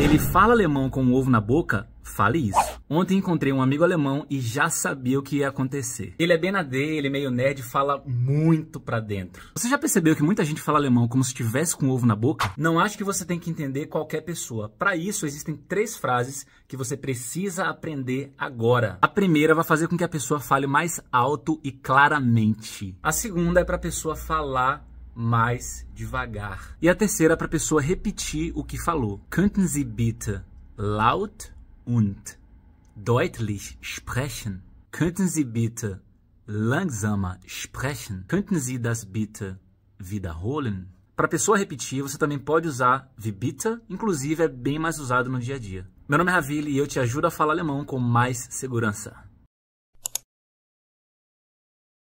Ele fala alemão com um ovo na boca? Fale isso. Ontem encontrei um amigo alemão e já sabia o que ia acontecer. Ele é bem na dele, ele é meio nerd, fala muito pra dentro. Você já percebeu que muita gente fala alemão como se tivesse com um ovo na boca? Não acho que você tem que entender qualquer pessoa. Para isso, existem três frases que você precisa aprender agora. A primeira vai fazer com que a pessoa fale mais alto e claramente. A segunda é para a pessoa falar mais devagar. E a terceira é para a pessoa repetir o que falou. Könnten Sie bitte laut und deutlich sprechen? Könnten Sie bitte langsamer sprechen? Könnten Sie das bitte wiederholen? Para a pessoa repetir, você também pode usar wie bitte, inclusive é bem mais usado no dia a dia. Meu nome é Ravili e eu te ajudo a falar alemão com mais segurança.